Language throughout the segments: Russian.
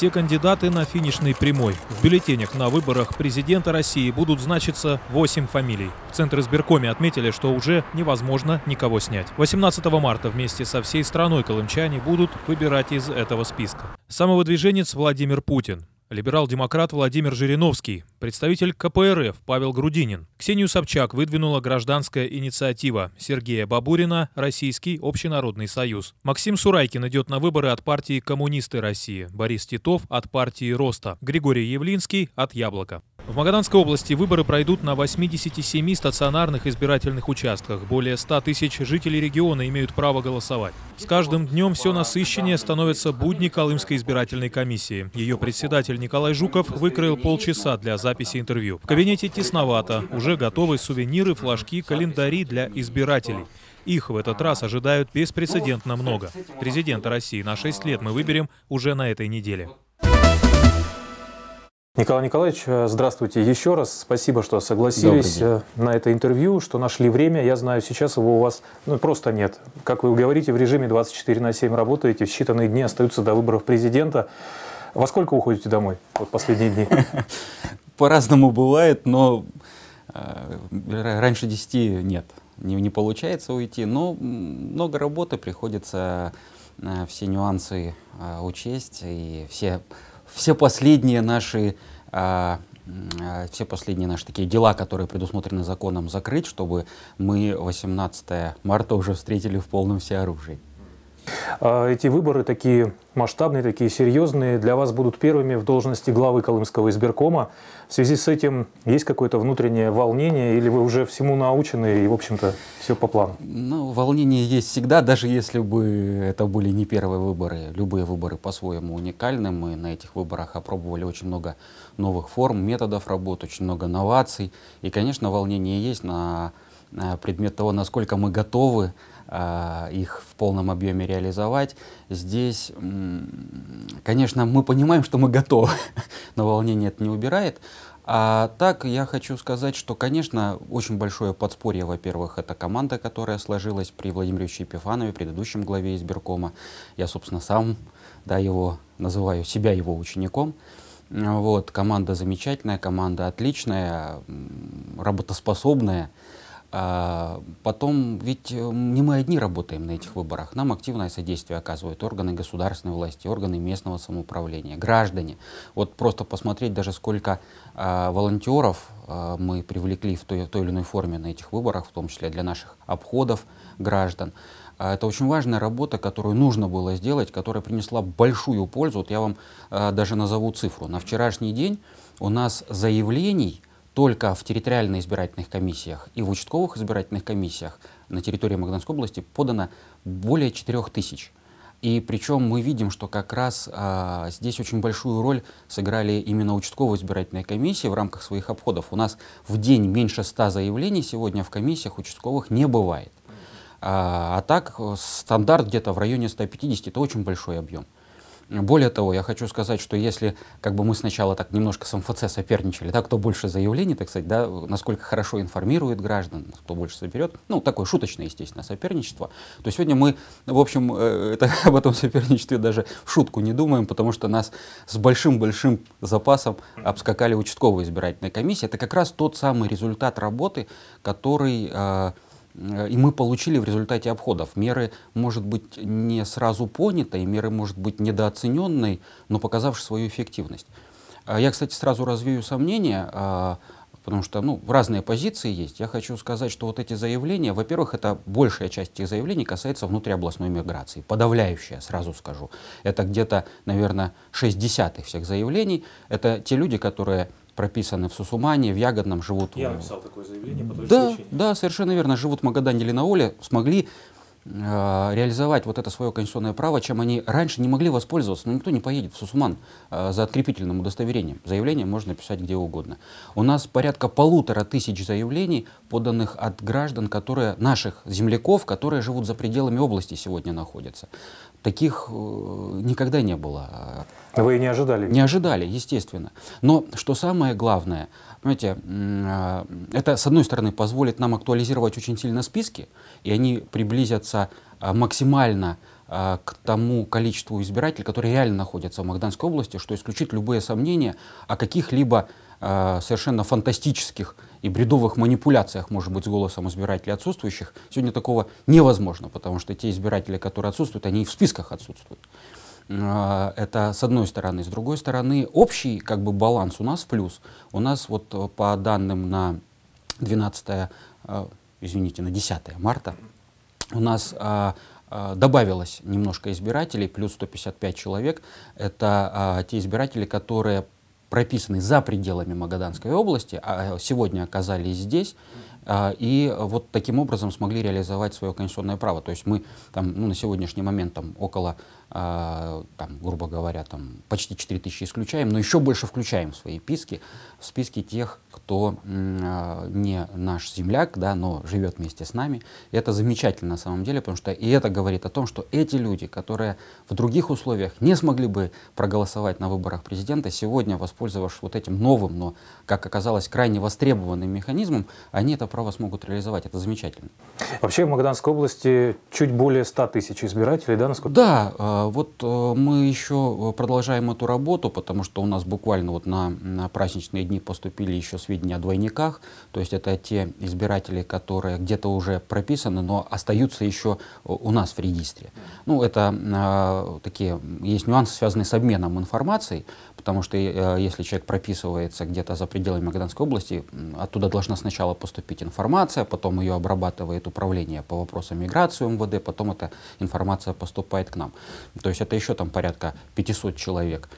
все кандидаты на финишной прямой. В бюллетенях на выборах президента России будут значиться 8 фамилий. В Центре избиркоме отметили, что уже невозможно никого снять. 18 марта вместе со всей страной колымчане будут выбирать из этого списка. Самовыдвиженец Владимир Путин. Либерал-демократ Владимир Жириновский, представитель КПРФ Павел Грудинин. Ксению Собчак выдвинула гражданская инициатива Сергея Бабурина «Российский общенародный союз». Максим Сурайкин идет на выборы от партии «Коммунисты России», Борис Титов от партии «Роста», Григорий Явлинский от «Яблока». В Магаданской области выборы пройдут на 87 стационарных избирательных участках. Более 100 тысяч жителей региона имеют право голосовать. С каждым днем все насыщеннее становится будни Калымской избирательной комиссии. Ее председатель Николай Жуков выкроил полчаса для записи интервью. В кабинете тесновато, уже готовы сувениры, флажки, календари для избирателей. Их в этот раз ожидают беспрецедентно много. Президента России на 6 лет мы выберем уже на этой неделе. Николай Николаевич, э, здравствуйте еще раз. Спасибо, что согласились э, на это интервью, что нашли время. Я знаю, сейчас его у вас ну, просто нет. Как вы говорите, в режиме 24 на 7 работаете, в считанные дни остаются до выборов президента. Во сколько уходите домой вот последние дни? По-разному бывает, но э, раньше 10 нет. Не, не получается уйти, но много работы, приходится все нюансы учесть и все все последние наши а, а, все последние наши такие дела, которые предусмотрены законом, закрыть, чтобы мы 18 марта уже встретили в полном всеоружии. А эти выборы такие масштабные, такие серьезные, для вас будут первыми в должности главы Колымского избиркома. В связи с этим есть какое-то внутреннее волнение, или вы уже всему научены и, в общем-то, все по плану? Ну, волнение есть всегда, даже если бы это были не первые выборы. Любые выборы по-своему уникальны. Мы на этих выборах опробовали очень много новых форм, методов работы, очень много новаций. И, конечно, волнение есть на э, предмет того, насколько мы готовы а, их в полном объеме реализовать. Здесь, конечно, мы понимаем, что мы готовы, но волнение это не убирает. А так я хочу сказать, что, конечно, очень большое подспорье, во-первых, это команда, которая сложилась при Владимире Епифанове, предыдущем главе избиркома. Я, собственно, сам да, его называю себя его учеником. Вот, команда замечательная, команда отличная, работоспособная. А потом, ведь э, не мы одни работаем на этих выборах. Нам активное содействие оказывают органы государственной власти, органы местного самоуправления, граждане. Вот просто посмотреть даже сколько а, волонтеров а, мы привлекли в той, той или иной форме на этих выборах, в том числе для наших обходов граждан. А это очень важная работа, которую нужно было сделать, которая принесла большую пользу. Вот я вам а, даже назову цифру. На вчерашний день у нас заявлений – только в территориальных избирательных комиссиях и в участковых избирательных комиссиях на территории Магнитской области подано более 4 тысяч. И причем мы видим, что как раз а, здесь очень большую роль сыграли именно участковые избирательные комиссии в рамках своих обходов. У нас в день меньше 100 заявлений сегодня в комиссиях участковых не бывает. А, а так э, стандарт где-то в районе 150 – это очень большой объем. Более того, я хочу сказать, что если как бы мы сначала так немножко с МФЦ соперничали, да, кто больше заявлений, так сказать, да, насколько хорошо информирует граждан, кто больше соберет, ну, такое шуточное, естественно, соперничество, то сегодня мы, в общем, э, это, об этом соперничестве даже в шутку не думаем, потому что нас с большим-большим запасом обскакали участковые избирательные комиссии. Это как раз тот самый результат работы, который... Э, Э, и мы получили в результате обходов. Меры, может быть, не сразу понятой, меры, может быть, недооцененной, но показавшей свою эффективность. А я, кстати, сразу развею сомнения, а, потому что ну, разные позиции есть. Я хочу сказать, что вот эти заявления, во-первых, это большая часть этих заявлений касается внутриобластной миграции, подавляющая, сразу скажу. Это где-то, наверное, 6 десятых всех заявлений. Это те люди, которые прописаны в Сусумане, в Ягодном, живут... Я написал такое заявление да, Да, совершенно верно. Живут в Магадане или на Оле, смогли э, реализовать вот это свое конституционное право, чем они раньше не могли воспользоваться. Но никто не поедет в Сусуман э, за открепительным удостоверением. Заявление можно писать где угодно. У нас порядка полутора тысяч заявлений, поданных от граждан, которые, наших земляков, которые живут за пределами области сегодня находятся. Таких э, никогда не было. Но а вы и не ожидали? Не ожидали, естественно. Но что самое главное, понимаете, э, это, с одной стороны, позволит нам актуализировать очень сильно списки, и они приблизятся э, максимально к тому количеству избирателей, которые реально находятся в Магданской области, что исключит любые сомнения о каких-либо Э, совершенно фантастических и бредовых манипуляциях, может быть, с голосом избирателей отсутствующих, сегодня такого невозможно, потому что те избиратели, которые отсутствуют, они и в списках отсутствуют. Э, это с одной стороны. С другой стороны, общий как бы баланс у нас плюс. У нас вот э, по данным на 12, извините, на 10 марта у нас добавилось немножко избирателей, плюс 155 человек. Это те избиратели, которые прописаны за пределами Магаданской области, а сегодня оказались здесь, а, и вот таким образом смогли реализовать свое конституционное право. То есть мы там, ну, на сегодняшний момент там, около а, там, грубо говоря, там, почти 4000 исключаем, но еще больше включаем в свои списки, в списки тех, кто а, не наш земляк, да, но живет вместе с нами. И это замечательно на самом деле, потому что и это говорит о том, что эти люди, которые в других условиях не смогли бы проголосовать на выборах президента, сегодня, воспользовавшись вот этим новым, но, как оказалось, крайне востребованным механизмом, они это право смогут реализовать. Это замечательно. Вообще в Магданской области чуть более 100 тысяч избирателей, да, насколько? Да, а, а, вот э, мы еще э, продолжаем эту работу, потому что у нас буквально вот на, на праздничные дни поступили еще сведения о двойниках, то есть это те избиратели, которые где-то уже прописаны, но остаются еще э, у нас в регистре. Ну, это э, такие, есть нюансы, связанные с обменом информацией, потому что э, если человек прописывается где-то за пределами Магаданской области, оттуда должна сначала поступить информация, потом ее обрабатывает управление по вопросам миграции МВД, потом эта информация поступает к нам. То есть это еще там порядка 500 человек.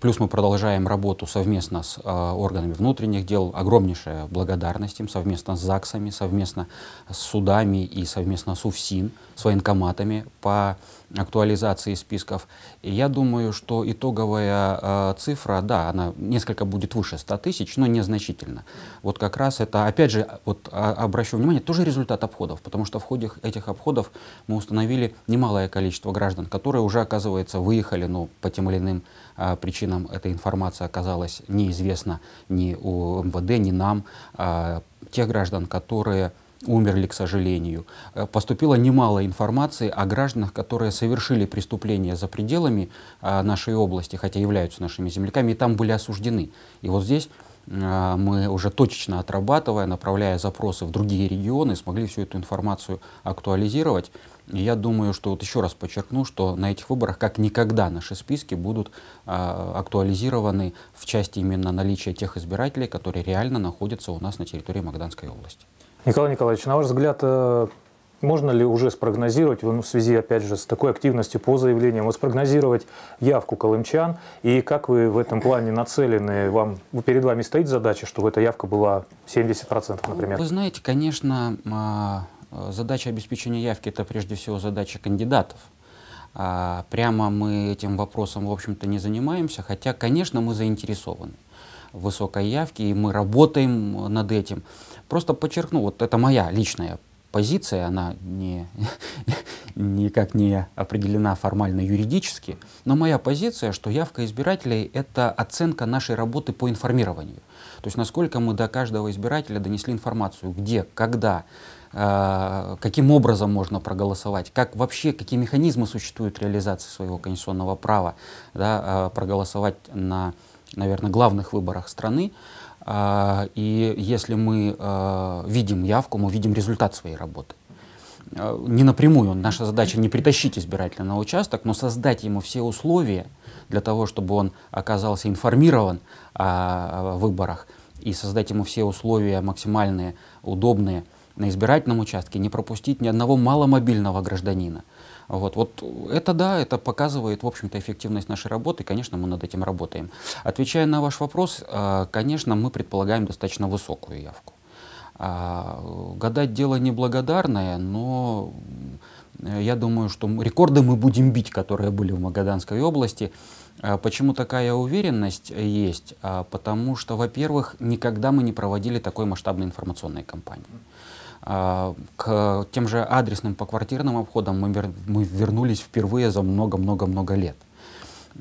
Плюс мы продолжаем работу совместно с э, органами внутренних дел. Огромнейшая благодарность им совместно с ЗАГСами, совместно с судами и совместно с УФСИН, с военкоматами по актуализации списков. И я думаю, что итоговая э, цифра, да, она несколько будет выше 100 тысяч, но незначительно. Вот как раз это, опять же, вот а, обращу внимание, тоже результат обходов, потому что в ходе этих обходов мы установили немалое количество граждан, которые уже, оказывается, выехали, но по тем или иным э, причинам эта информация оказалась неизвестна ни у МВД, ни нам, э, тех граждан, которые умерли, к сожалению. Э, поступило немало информации о гражданах, которые совершили преступления за пределами э, нашей области, хотя являются нашими земляками, и там были осуждены. И вот здесь э, мы уже точечно отрабатывая, направляя запросы в другие регионы, смогли всю эту информацию актуализировать. И я думаю, что вот еще раз подчеркну, что на этих выборах как никогда наши списки будут актуализированы в части именно наличия тех избирателей, которые реально находятся у нас на территории Магданской области. Николай Николаевич, на ваш взгляд, э, можно ли уже спрогнозировать, в связи, опять же, с такой активностью по заявлениям, спрогнозировать явку колымчан? И как вы в этом плане нацелены? Вам, перед вами стоит задача, чтобы эта явка была 70%, например? Вы знаете, конечно, а, задача обеспечения явки – это прежде всего задача кандидатов. А, прямо мы этим вопросом, в общем-то, не занимаемся, хотя, конечно, мы заинтересованы высокой явки, и мы работаем над этим. Просто подчеркну, вот это моя личная позиция, она не, никак не определена формально юридически, но моя позиция, что явка избирателей – это оценка нашей работы по информированию. То есть насколько мы до каждого избирателя донесли информацию, где, когда, э, каким образом можно проголосовать, как вообще, какие механизмы существуют реализации своего конституционного права, да, э, проголосовать на наверное, главных выборах страны. А, и если мы а, видим явку, мы видим результат своей работы а, не напрямую, наша задача не притащить избирателя на участок, но создать ему все условия для того, чтобы он оказался информирован о выборах и создать ему все условия максимальные, удобные на избирательном участке, не пропустить ни одного маломобильного гражданина, вот, вот это да, это показывает, в общем-то, эффективность нашей работы, и, конечно, мы над этим работаем. Отвечая на ваш вопрос, э, конечно, мы предполагаем достаточно высокую явку. А, гадать дело неблагодарное, но э, я думаю, что рекорды мы будем бить, которые были в Магаданской области. А почему такая уверенность есть? А потому что, во-первых, никогда мы не проводили такой масштабной информационной кампании. А, к тем же адресным по квартирным обходам мы, вер, мы вернулись впервые за много-много-много лет.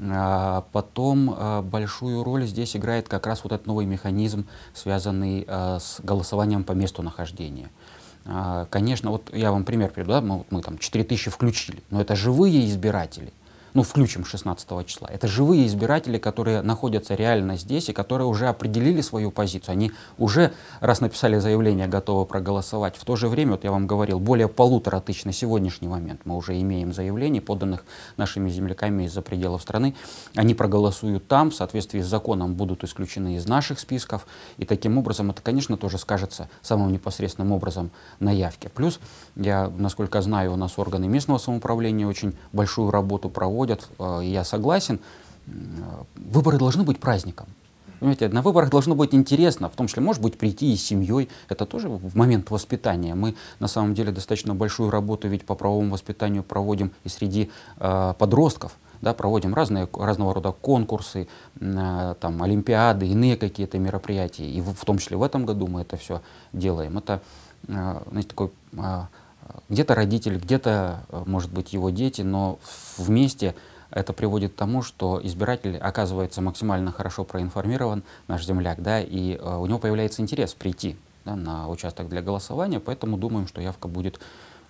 А, потом а, большую роль здесь играет как раз вот этот новый механизм, связанный с голосованием по месту нахождения. Конечно, вот я вам пример приведу, да, мы, ну, мы там 4000 включили, но это живые избиратели – ну, включим 16 числа. Это живые избиратели, которые находятся реально здесь и которые уже определили свою позицию. Они уже, раз написали заявление, готовы проголосовать. В то же время, вот я вам говорил, более полутора тысяч на сегодняшний момент мы уже имеем заявлений, поданных нашими земляками из-за пределов страны. Они проголосуют там, в соответствии с законом будут исключены из наших списков. И таким образом это, конечно, тоже скажется самым непосредственным образом на явке. Плюс, я, насколько знаю, у нас органы местного самоуправления очень большую работу проводят приводят, э, я согласен, э, выборы должны быть праздником. Понимаете, на выборах должно быть интересно, в том числе, может быть, прийти и с семьей. Это тоже в момент воспитания. Мы, на самом деле, достаточно большую работу ведь по правовому воспитанию проводим и среди э, подростков. Да, проводим разные, разного рода конкурсы, э, там, олимпиады, иные какие-то мероприятия. И в, в том числе в этом году мы это все делаем. Это э, знаете, такой э, где-то родители, где-то, э, может быть, его дети, но вместе это приводит к тому, что избиратель оказывается максимально хорошо проинформирован, наш земляк, да, и э, у него появляется интерес прийти да, на участок для голосования, поэтому думаем, что явка будет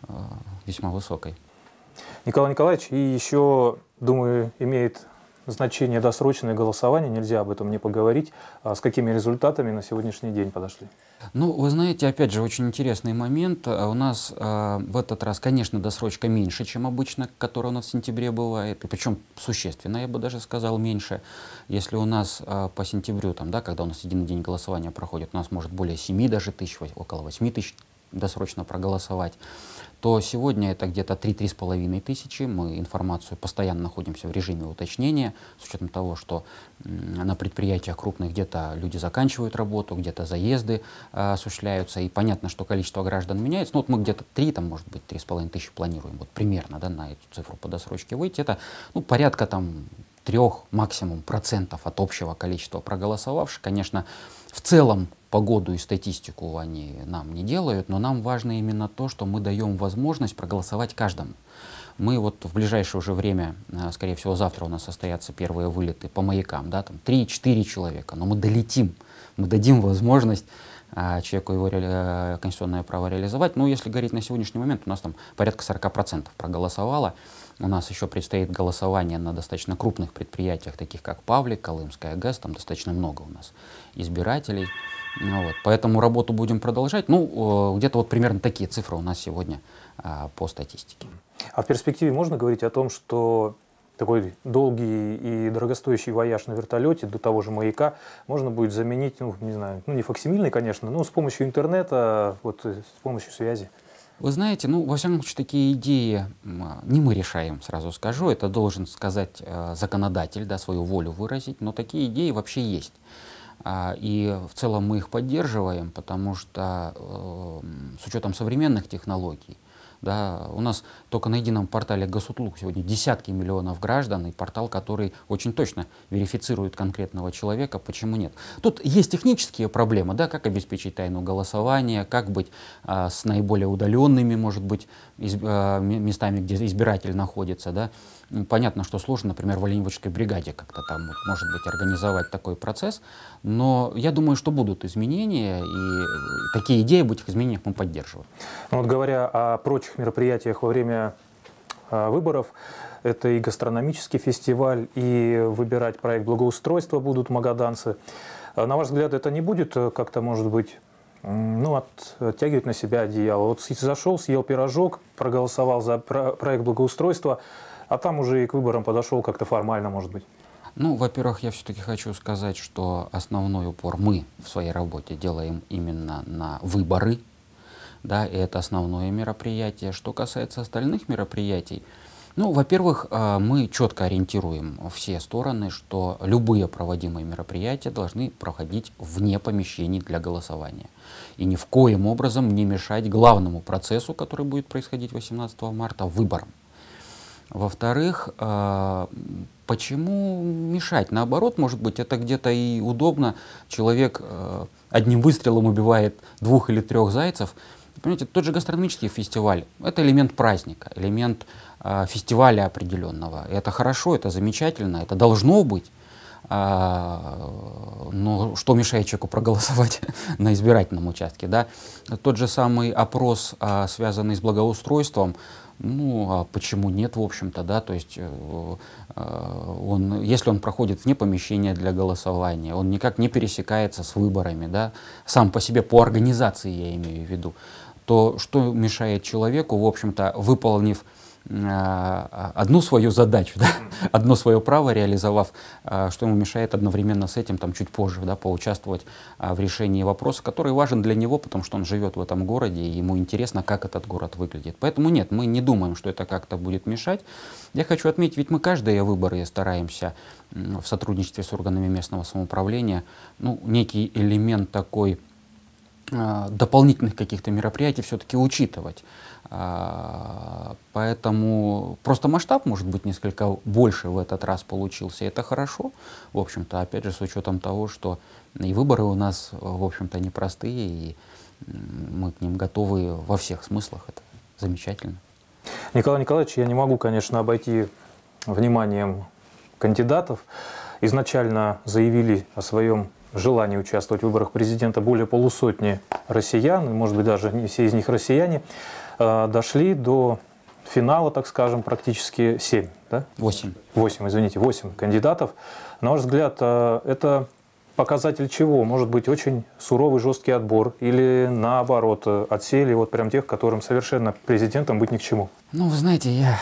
э, весьма высокой. Николай Николаевич, и еще, думаю, имеет значение досрочное голосование, нельзя об этом не поговорить, а с какими результатами на сегодняшний день подошли? Ну, вы знаете, опять же, очень интересный момент. А у нас э, в этот раз, конечно, досрочка меньше, чем обычно, которая у нас в сентябре бывает, и причем существенно, я бы даже сказал, меньше. Если у нас э, по сентябрю, там, да, когда у нас единый день голосования проходит, у нас может более 7 даже тысяч, около 8 тысяч досрочно проголосовать, то сегодня это где-то 3-3,5 тысячи. Мы информацию постоянно находимся в режиме уточнения, с учетом того, что на предприятиях крупных где-то люди заканчивают работу, где-то заезды э, осуществляются, и понятно, что количество граждан меняется. Ну вот мы где-то 3, там может быть 3,5 тысячи планируем, вот примерно да, на эту цифру по досрочке выйти. Это ну, порядка там трех максимум процентов от общего количества проголосовавших. Конечно, в целом погоду и статистику они нам не делают, но нам важно именно то, что мы даем возможность проголосовать каждому. Мы вот в ближайшее уже время, э, скорее всего, завтра у нас состоятся первые вылеты по маякам, да, там 3-4 человека, но мы долетим, мы дадим возможность а, человеку его ре... Э, конституционное право реализовать. Ну, если говорить на сегодняшний момент, у нас там порядка 40% проголосовало. У нас еще предстоит голосование на достаточно крупных предприятиях, таких как Павлик, Колымская ГЭС, там достаточно много у нас избирателей. Ну вот, поэтому работу будем продолжать. Ну, э, где-то вот примерно такие цифры у нас сегодня а, по статистике. А в перспективе можно говорить о том, что такой долгий и дорогостоящий вояж на вертолете до того же маяка можно будет заменить, ну, не знаю, ну, не факсимильный, конечно, но с помощью интернета, вот э, с помощью связи. Вы знаете, ну, во всяком случае, такие идеи а, не мы решаем, сразу скажу. Это должен сказать э, законодатель, да, свою волю выразить, но такие идеи вообще есть. А, и в целом мы их поддерживаем, потому что э, с учетом современных технологий, да, у нас только на едином портале Госуслуг сегодня десятки миллионов граждан и портал, который очень точно верифицирует конкретного человека, почему нет. Тут есть технические проблемы, да, как обеспечить тайну голосования, как быть а, с наиболее удаленными, может быть, из, а, местами, где избиратель находится, да, Понятно, что сложно, например, в оленеводческой бригаде как-то там, может быть, организовать такой процесс, но я думаю, что будут изменения, и э, такие идеи об этих изменениях мы поддерживаем. Ну, вот говоря о прочих мероприятиях во время а, выборов, это и гастрономический фестиваль, и выбирать проект благоустройства будут магаданцы. А, на ваш взгляд, это не будет э, как-то, может быть, ну, от, оттягивать на себя одеяло. Вот зашел, съел пирожок, проголосовал за проект благоустройства, а там уже и к выборам подошел как-то формально, может быть. Ну, во-первых, я все-таки хочу сказать, что основной упор мы в своей работе делаем именно на выборы, да, и это основное мероприятие. Что касается остальных мероприятий, ну, во-первых, э, мы четко ориентируем все стороны, что любые проводимые мероприятия должны проходить вне помещений для голосования. И ни в коем образом не мешать главному процессу, который будет происходить 18 марта, выборам. Во-вторых, а, почему мешать? Наоборот, может быть, это где-то и удобно. Человек а, одним выстрелом убивает двух или трех зайцев. Понимаете, тот же гастрономический фестиваль – это элемент праздника, элемент а, фестиваля определенного. Это хорошо, это замечательно, это должно быть. А, ну, что мешает человеку проголосовать на избирательном участке, да? Тот же самый опрос, а, связанный с благоустройством, ну, а почему нет, в общем-то, да, то есть э, э, он, если он проходит вне помещения для голосования, он никак не пересекается с выборами, да, сам по себе, по организации я имею в виду, то что мешает человеку, в общем-то, выполнив а, одну свою задачу, да, одно свое право реализовав, а, что ему мешает одновременно с этим там, чуть позже да, поучаствовать а, в решении вопроса, который важен для него, потому что он живет в этом городе, и ему интересно, как этот город выглядит. Поэтому нет, мы не думаем, что это как-то будет мешать. Я хочу отметить, ведь мы каждые выборы стараемся в сотрудничестве с органами местного самоуправления, ну, некий элемент такой дополнительных каких-то мероприятий все-таки учитывать. А, поэтому просто масштаб, может быть, несколько больше в этот раз получился. Это хорошо, в общем-то, опять же, с учетом того, что и выборы у нас, в общем-то, непростые, и мы к ним готовы во всех смыслах. Это замечательно. Николай Николаевич, я не могу, конечно, обойти вниманием кандидатов. Изначально заявили о своем желание участвовать в выборах президента более полусотни россиян, может быть, даже не все из них россияне, э, дошли до финала, так скажем, практически 7. Да? 8. 8, извините, 8 кандидатов. На ваш взгляд, э, это показатель чего? Может быть, очень суровый жесткий отбор или, наоборот, отсели вот прям тех, которым совершенно президентом быть ни к чему? Ну, вы знаете, я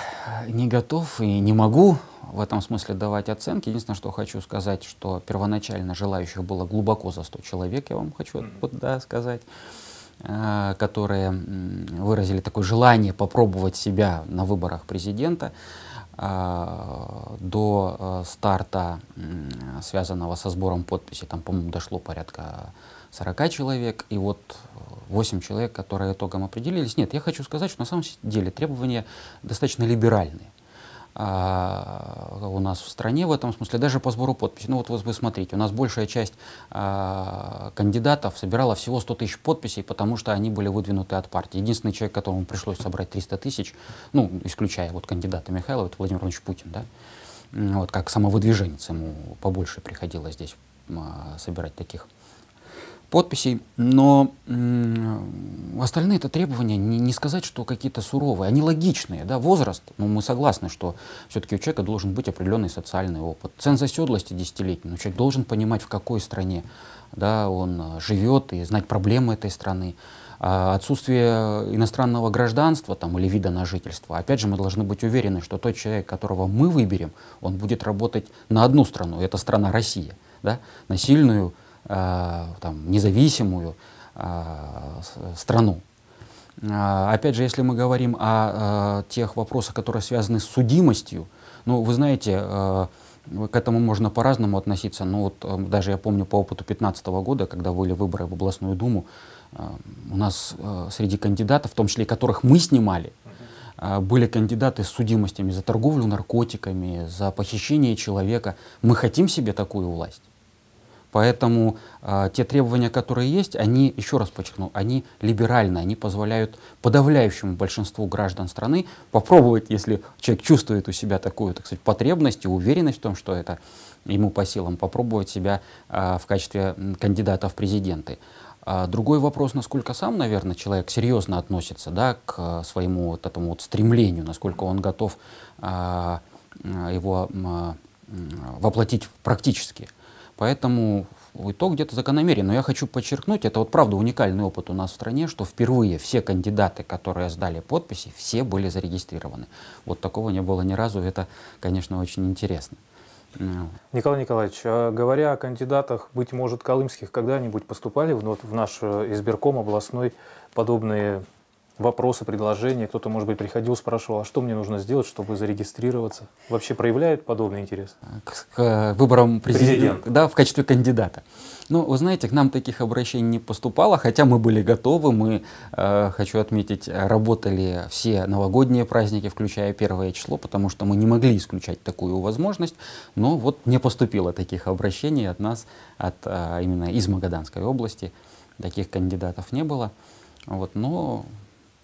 не готов и не могу в этом смысле давать оценки. Единственное, что хочу сказать, что первоначально желающих было глубоко за 100 человек, я вам хочу вот, да, сказать э, которые выразили такое желание попробовать себя на выборах президента. А, до а, старта, связанного со сбором подписей, там, по-моему, дошло порядка 40 человек, и вот 8 э, человек, которые итогом определились. Нет, я хочу сказать, что на самом деле требования достаточно либеральные. А, у нас в стране в этом смысле, даже по сбору подписей. Ну вот вы смотрите, у нас большая часть а, кандидатов собирала всего 100 тысяч подписей, потому что они были выдвинуты от партии. Единственный человек, которому пришлось собрать 300 тысяч, ну, исключая вот кандидата Михайлова, это Владимир Владимирович Путин, да, вот как самовыдвиженец ему побольше приходилось здесь а, собирать таких подписей, но остальные это требования не, не сказать, что какие-то суровые, они логичные, да, возраст, ну мы согласны, что все-таки у человека должен быть определенный социальный опыт, цен заседлости десятилетний, но ну, человек должен понимать, в какой стране, да, он э, живет и знать проблемы этой страны, а отсутствие иностранного гражданства там, или вида на жительство. Опять же, мы должны быть уверены, что тот человек, которого мы выберем, он будет работать на одну страну, и это страна Россия, да, на сильную Э, там, независимую э, страну. Э, опять же, если мы говорим о тех вопросах, которые связаны с судимостью, ну, вы знаете, к этому можно по-разному относиться, но вот даже я помню по опыту 2015 года, когда были выборы в областную думу, у нас среди кандидатов, в том числе которых мы снимали, были кандидаты с судимостями за торговлю наркотиками, за похищение человека. Мы хотим себе такую власть? Поэтому э, те требования, которые есть, они, еще раз подчеркну, они либеральные, они позволяют подавляющему большинству граждан страны попробовать, если человек чувствует у себя такую, так сказать, потребность и уверенность в том, что это ему по силам, попробовать себя э, в качестве кандидата в президенты. А, другой вопрос, насколько сам, наверное, человек серьезно относится да, к своему вот этому вот стремлению, насколько он готов э, его э, воплотить практически. Поэтому итог где-то закономерен. Но я хочу подчеркнуть, это вот правда уникальный опыт у нас в стране, что впервые все кандидаты, которые сдали подписи, все были зарегистрированы. Вот такого не было ни разу. Это, конечно, очень интересно. Николай Николаевич, а говоря о кандидатах, быть может, колымских, когда-нибудь поступали в наш э, избирком областной подобные вопросы, предложения. Кто-то, может быть, приходил, спрашивал, а что мне нужно сделать, чтобы зарегистрироваться? Вообще проявляют подобный интерес? К, к выборам президента, президента, да, в качестве кандидата. Ну, вы знаете, к нам таких обращений не поступало, хотя мы были готовы, мы, э, хочу отметить, работали все новогодние праздники, включая первое число, потому что мы не могли исключать такую возможность, но вот не поступило таких обращений от нас, от э, именно из Магаданской области, таких кандидатов не было. Вот, но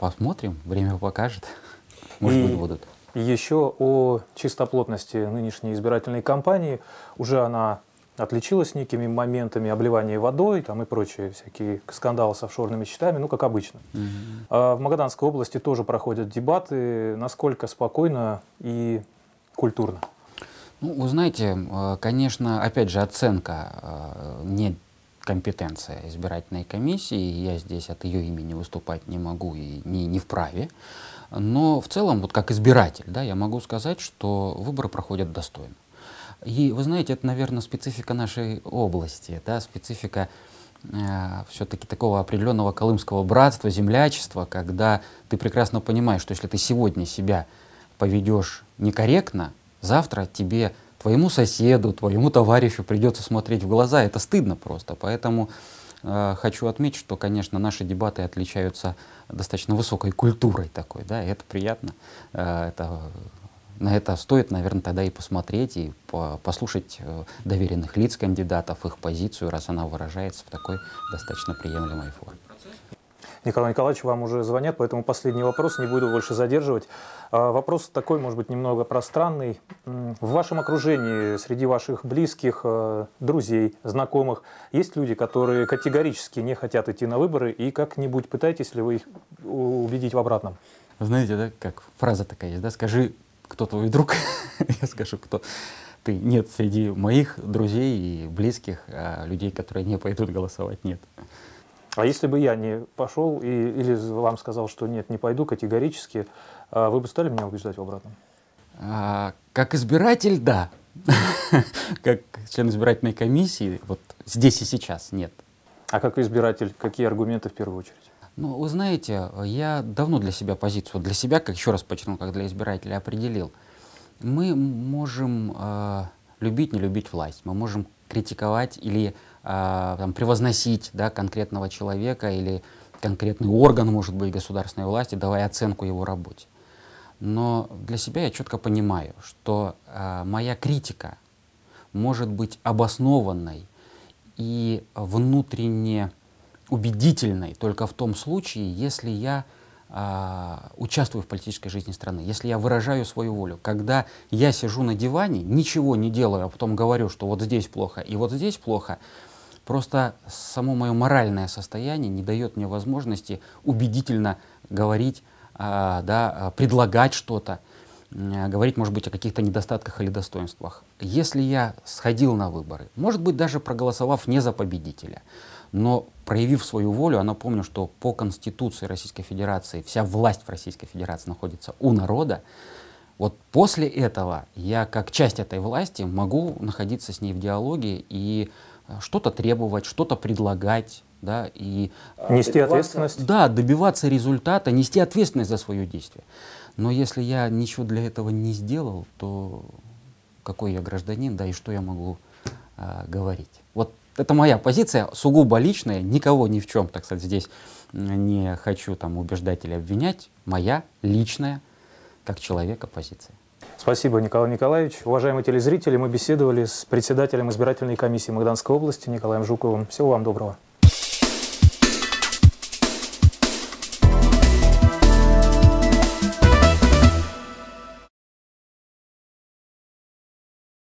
Посмотрим, время покажет. Может и... быть, будут. Еще о чистоплотности нынешней избирательной кампании. Уже она отличилась некими моментами обливания водой там, и прочие всякие скандалы с офшорными счетами, ну, как обычно. mm А в Магаданской области тоже проходят дебаты. Насколько спокойно и культурно? Ну, вы знаете, э, конечно, опять же, оценка э, не компетенция избирательной комиссии, я здесь от ее имени выступать не могу и не, не вправе. Но в целом, вот как избиратель, да, я могу сказать, что выборы проходят достойно. И вы знаете, это, наверное, специфика нашей области, да, специфика э, все-таки такого определенного колымского братства, землячества, когда ты прекрасно понимаешь, что если ты сегодня себя поведешь некорректно, завтра тебе твоему соседу, твоему товарищу придется смотреть в глаза. Это стыдно просто. Поэтому э, хочу отметить, что, конечно, наши дебаты отличаются достаточно высокой культурой такой, да, и это приятно. Э, это на это стоит, наверное, тогда и посмотреть, и по послушать э, доверенных лиц кандидатов, их позицию, раз она выражается в такой достаточно приемлемой форме. Николай Николаевич, вам уже звонят, поэтому последний вопрос, не буду больше задерживать. А, вопрос такой, может быть, немного пространный. В вашем окружении, среди ваших близких, э, друзей, знакомых, есть люди, которые категорически не хотят идти на выборы, и как-нибудь пытаетесь ли вы их убедить в обратном? Знаете, да, как фраза такая есть, да, скажи, кто твой друг, я скажу, кто ты. Нет, среди моих друзей и близких а, людей, которые не пойдут голосовать, нет. А если бы я не пошел и, или вам сказал, что нет, не пойду категорически, а вы бы стали меня убеждать в обратном? А, как избиратель, да. Как член избирательной комиссии, вот здесь и сейчас нет. А как избиратель, какие аргументы в первую очередь? Ну, вы знаете, я давно для себя позицию, для себя, как еще раз подчеркну, как для избирателя определил. Мы можем э, любить, не любить власть, мы можем критиковать или а, там, превозносить да, конкретного человека или конкретный орган, может быть, государственной власти, давая оценку его работе. Но для себя я четко понимаю, что э, моя критика может быть обоснованной и внутренне убедительной только в том случае, если я э, участвую в политической жизни страны, если я выражаю свою волю. Когда я сижу на диване, ничего не делаю, а потом говорю, что вот здесь плохо и вот здесь плохо, Просто само мое моральное состояние не дает мне возможности убедительно говорить, а, да, а, предлагать что-то, а, говорить, может быть, о каких-то недостатках или достоинствах. Если я сходил на выборы, может быть, даже проголосовав не за победителя, но проявив свою волю, а напомню, что по Конституции Российской Федерации вся власть в Российской Федерации находится у народа, вот после этого я как часть этой власти могу находиться с ней в диалоге и Э, что-то требовать, что-то предлагать. Да, и э, нести ответственность? Да, добиваться результата, нести ответственность за свое действие. Но если я ничего для этого не сделал, то какой я гражданин, да, и что я могу а, говорить? Вот это моя позиция, сугубо личная, никого ни в чем, так сказать, здесь не хочу там убеждать или обвинять, моя личная, как человека, позиция. Спасибо, Николай Николаевич. Уважаемые телезрители, мы беседовали с председателем избирательной комиссии Магданской области Николаем Жуковым. Всего вам доброго.